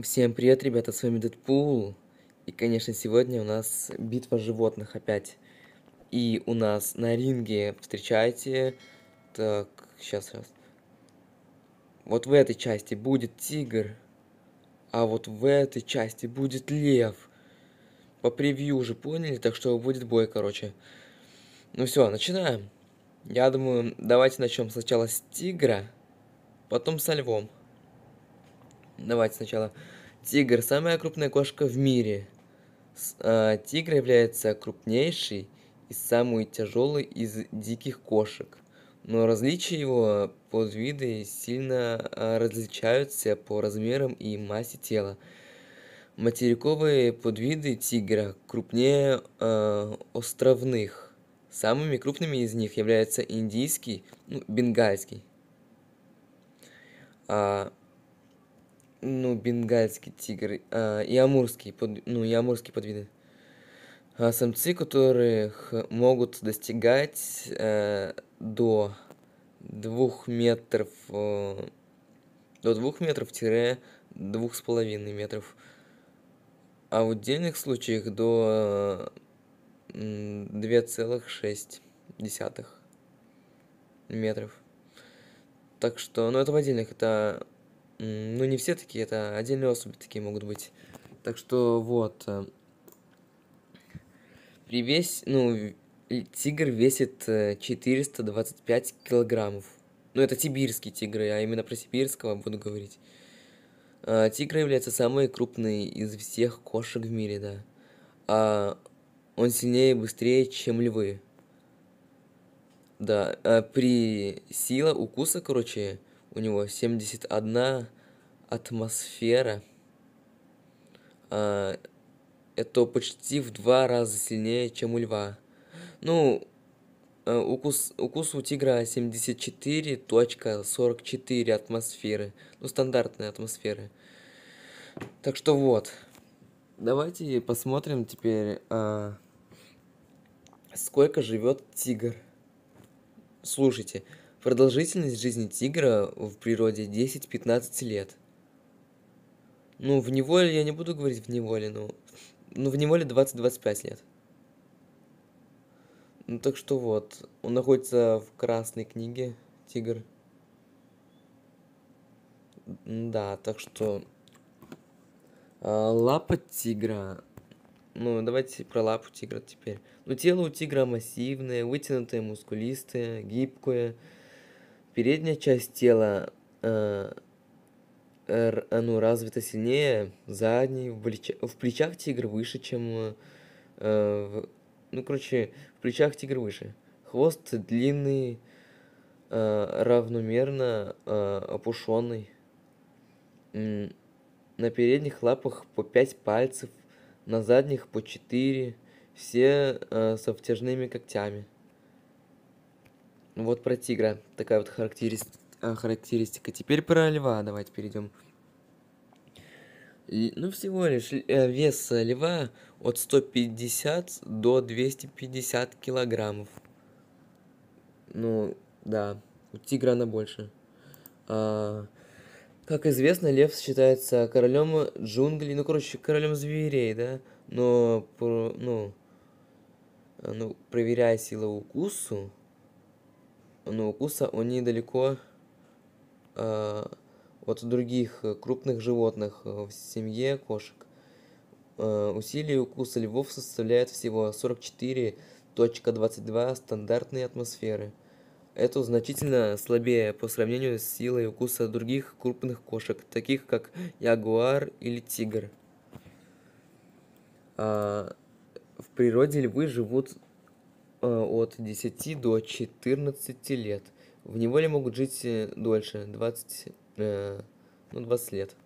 Всем привет, ребята, с вами Дэдпул. И, конечно, сегодня у нас битва животных опять. И у нас на ринге, встречайте, так, сейчас, раз. Вот в этой части будет тигр, а вот в этой части будет лев. По превью уже поняли, так что будет бой, короче. Ну все, начинаем. Я думаю, давайте начнем сначала с тигра, потом со львом. Давайте сначала. Тигр – самая крупная кошка в мире. С, э, тигр является крупнейшей и самой тяжелой из диких кошек. Но различия его подвиды сильно э, различаются по размерам и массе тела. Материковые подвиды тигра крупнее э, островных. Самыми крупными из них являются индийский, ну, бенгальский. А ну, бенгальский тигр а, и амурский под, ну, и амурские подвиды. А самцы, которых могут достигать э, до двух метров, э, до двух метров тире половиной метров. А в отдельных случаях до э, 2,6 метров. Так что, ну это в отдельных, это ну, не все такие, это отдельные особи такие могут быть. Так что вот. Э, при вес... Ну, тигр весит 425 э, килограммов. Ну, это сибирские тигры, а именно про сибирского буду говорить. А, тигр является самой крупной из всех кошек в мире, да. А он сильнее и быстрее, чем львы. Да, а при сила укуса, короче, у него 71 атмосфера. А, это почти в два раза сильнее, чем у льва. Ну, а, укус, укус у тигра 74.44 атмосферы. Ну, стандартные атмосферы. Так что вот. Давайте посмотрим теперь, а, сколько живет тигр. Слушайте, Продолжительность жизни тигра в природе 10-15 лет. Ну, в неволе, я не буду говорить в неволе, но Ну, в неволе 20-25 лет. Ну, так что вот, он находится в красной книге, тигр. Да, так что... А, лапа тигра. Ну, давайте про лапу тигра теперь. Ну, тело у тигра массивное, вытянутое, мускулистое, гибкое, передняя часть тела э, э, развита сильнее, задний, в, плеч... в плечах тигр выше, чем... Э, в... Ну, короче, в плечах тигр выше. Хвост длинный, э, равномерно э, опушенный. На передних лапах по 5 пальцев, на задних по 4, все э, со втяжными когтями. Ну вот про тигра. Такая вот характеристика. характеристика. Теперь про льва. Давайте перейдем. Ну, всего лишь э, вес льва от 150 до 250 килограммов. Ну, да. У тигра она больше. А, как известно, лев считается королем джунглей, ну, короче, королем зверей, да? Но, ну, а, ну, проверяя силу укусу, но укуса они далеко э, от других крупных животных в семье кошек. Э, усилие укуса львов составляет всего 44.22 стандартной атмосферы. Это значительно слабее по сравнению с силой укуса других крупных кошек, таких как ягуар или тигр. Э, в природе львы живут Э, от 10 до 14 лет. В неволе могут жить э, дольше, 20, э, ну, 20 лет.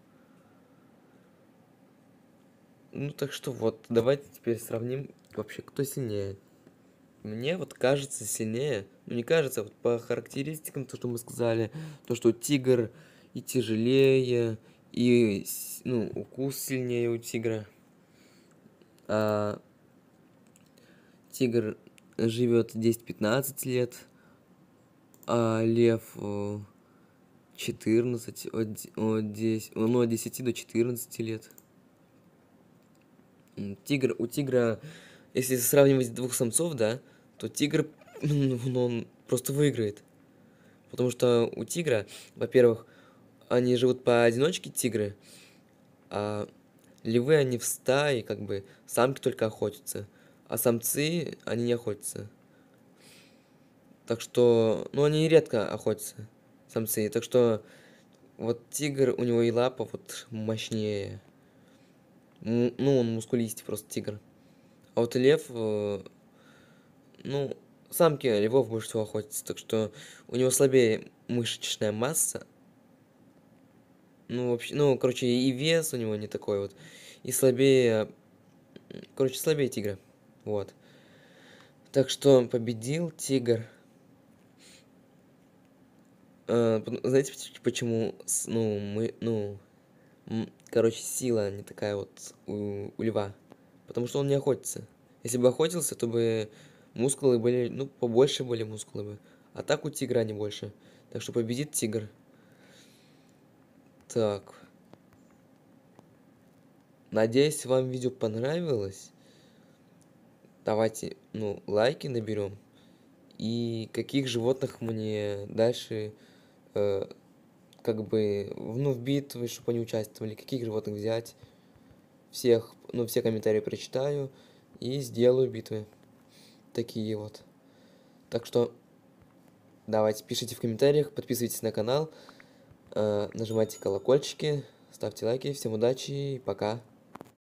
Ну, так что вот, давайте теперь сравним вообще, кто сильнее. Мне вот кажется сильнее, ну не кажется, вот по характеристикам, то, что мы сказали, то, что тигр и тяжелее, и, ну, укус сильнее у тигра. А тигр живет 10-15 лет, а лев 14, э, от, от 10, ну, от 10 до 14 лет. Тигр, у тигра, если сравнивать двух самцов, да, то тигр, ну, он просто выиграет. Потому что у тигра, во-первых, они живут поодиночке, тигры, а львы, они в стае, как бы, самки только охотятся. А самцы, они не охотятся. Так что, ну они редко охотятся, самцы. Так что, вот тигр, у него и лапа вот мощнее. Ну, он мускулистый просто тигр. А вот лев, э, ну, самки львов больше всего охотятся. Так что, у него слабее мышечная масса. Ну, вообще, ну, короче, и вес у него не такой вот. И слабее, короче, слабее тигра. Вот. Так что победил тигр. Э, знаете, почему, ну, мы, ну, короче, сила не такая вот у, у льва? Потому что он не охотится. Если бы охотился, то бы мускулы были, ну, побольше были мускулы бы. А так у тигра не больше. Так что победит тигр. Так. Надеюсь, вам видео понравилось давайте, ну, лайки наберем. И каких животных мне дальше, э, как бы, ну, в битвы, чтобы они участвовали, каких животных взять. Всех, ну, все комментарии прочитаю и сделаю битвы. Такие вот. Так что давайте пишите в комментариях, подписывайтесь на канал, э, нажимайте колокольчики, ставьте лайки, всем удачи и пока.